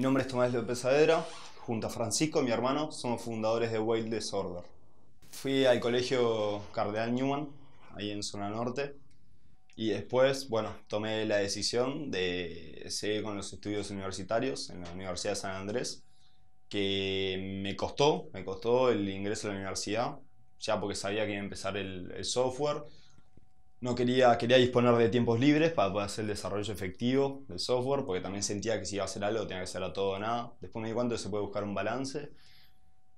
Mi nombre es Tomás López Adera, junto a Francisco, mi hermano, somos fundadores de Wild Disorder. Fui al colegio Cardeal Newman, ahí en zona norte, y después, bueno, tomé la decisión de seguir con los estudios universitarios en la Universidad de San Andrés, que me costó, me costó el ingreso a la universidad, ya porque sabía que iba a empezar el, el software, no quería, quería disponer de tiempos libres para poder hacer el desarrollo efectivo del software, porque también sentía que si iba a hacer algo tenía que ser a todo o nada. Después me di cuenta que se puede buscar un balance.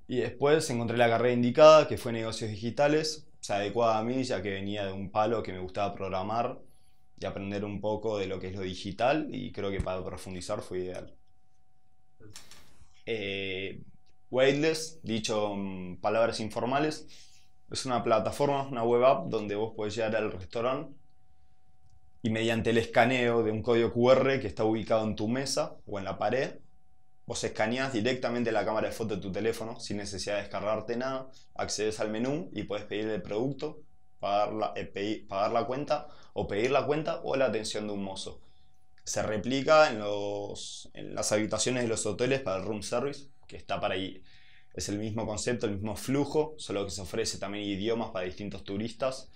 Y después encontré la carrera indicada, que fue negocios digitales, se adecuaba a mí, ya que venía de un palo que me gustaba programar y aprender un poco de lo que es lo digital, y creo que para profundizar fue ideal. Eh, weightless, dicho palabras informales, es una plataforma, una web app donde vos podés llegar al restaurante y mediante el escaneo de un código QR que está ubicado en tu mesa o en la pared, vos escaneás directamente la cámara de foto de tu teléfono sin necesidad de descargarte nada, accedes al menú y puedes pedir el producto, pagar la, eh, la cuenta o pedir la cuenta o la atención de un mozo. Se replica en, en las habitaciones de los hoteles para el room service, que está para ahí es el mismo concepto, el mismo flujo, solo que se ofrece también idiomas para distintos turistas.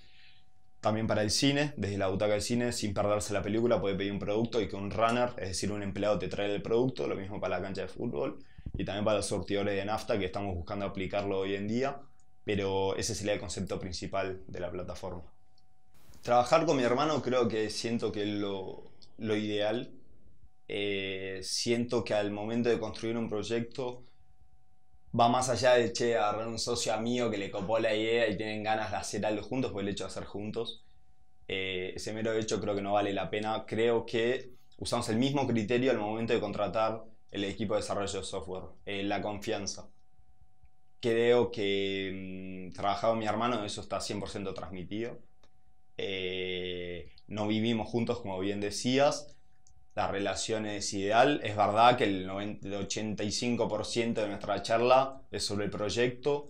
También para el cine, desde la butaca del cine, sin perderse la película, puede pedir un producto y que un runner, es decir, un empleado, te traiga el producto. Lo mismo para la cancha de fútbol y también para los sortidores de nafta, que estamos buscando aplicarlo hoy en día, pero ese sería el concepto principal de la plataforma. Trabajar con mi hermano creo que siento que es lo, ideal. Eh, siento que al momento de construir un proyecto va más allá de, che, agarrar un socio amigo que le copó la idea y tienen ganas de hacer algo juntos, por el hecho de hacer juntos, eh, ese mero hecho creo que no vale la pena. Creo que usamos el mismo criterio al momento de contratar el equipo de desarrollo de software, eh, la confianza. Creo que trabajaba mm, trabajado mi hermano, eso está 100% transmitido. Eh, no vivimos juntos, como bien decías, la relación es ideal. Es verdad que el 85% de nuestra charla es sobre el proyecto,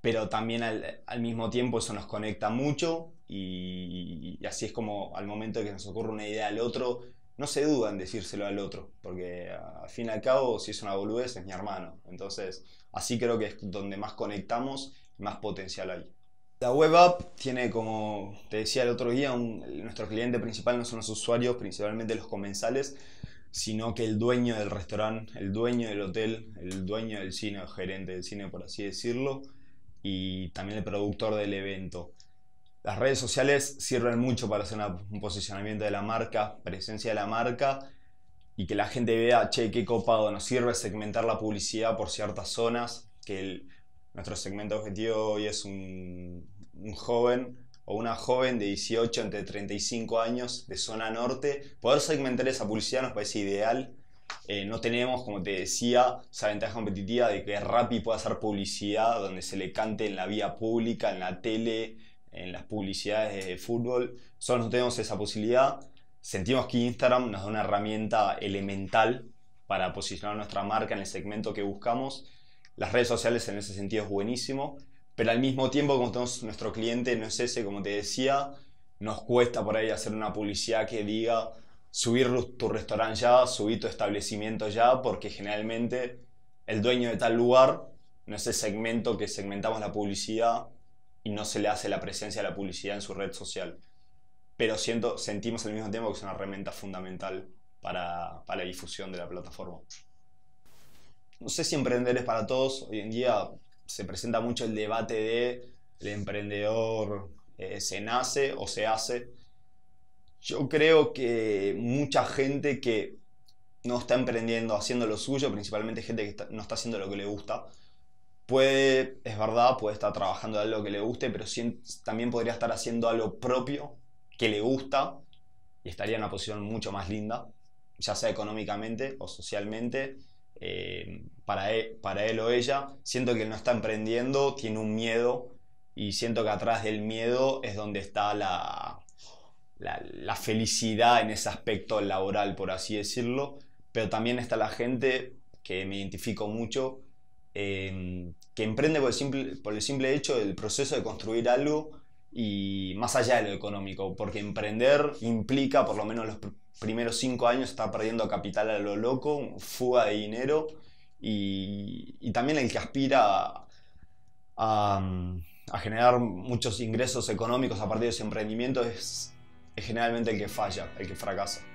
pero también al, mismo tiempo eso nos conecta mucho y, así es como al momento que nos ocurre una idea al otro, no se duda en decírselo al otro, porque al fin y al cabo si es una boludez es mi hermano. Entonces así creo que es donde más conectamos más potencial hay. La web app tiene, como te decía el otro día, nuestro cliente principal no son los usuarios, principalmente los comensales, sino que el dueño del restaurante, el dueño del hotel, el dueño del cine, el gerente del cine, por así decirlo, y también el productor del evento. Las redes sociales sirven mucho para hacer un posicionamiento de la marca, presencia de la marca, y que la gente vea, che, qué copado, nos sirve segmentar la publicidad por ciertas zonas, que el, nuestro segmento objetivo hoy es un, joven o una joven de 18 entre 35 años de zona norte. Poder segmentar esa publicidad nos parece ideal. Eh, no tenemos, como te decía, esa ventaja competitiva de que Rappi pueda hacer publicidad donde se le cante en la vía pública, en la tele, en las publicidades de fútbol. Solo no tenemos esa posibilidad. Sentimos que Instagram nos da una herramienta elemental para posicionar nuestra marca en el segmento que buscamos las redes sociales en ese sentido es buenísimo, pero al mismo tiempo, como tenemos nuestro cliente, no es ese, como te decía, nos cuesta por ahí hacer una publicidad que diga subir tu restaurante ya, subir tu establecimiento ya, porque generalmente el dueño de tal lugar no es el segmento que segmentamos la publicidad y no se le hace la presencia de la publicidad en su red social. Pero siento, sentimos al mismo tiempo que es una herramienta fundamental para la difusión de la plataforma no sé si emprender es para todos. Hoy en día se presenta mucho el debate de el emprendedor eh, se nace o se hace. Yo creo que mucha gente que no está emprendiendo, haciendo lo suyo, principalmente gente que no está haciendo lo que le gusta, puede, es verdad, puede estar trabajando algo que le guste, pero también podría estar haciendo algo propio que le gusta y estaría en una posición mucho más linda, ya sea económicamente o socialmente eh, e, para, él, o ella, siento que no está emprendiendo, tiene un miedo y siento que atrás del miedo es donde está la, la, felicidad en ese aspecto laboral, por así decirlo, pero también está la gente que me identifico mucho, eh, que emprende por el, simple, por el simple hecho del proceso de construir algo y más allá de lo económico, porque emprender implica, por lo menos los primeros cinco años está perdiendo capital a lo loco, fuga de dinero y, también el que aspira a, generar muchos ingresos económicos a partir de su emprendimiento es generalmente el que falla, el que fracasa.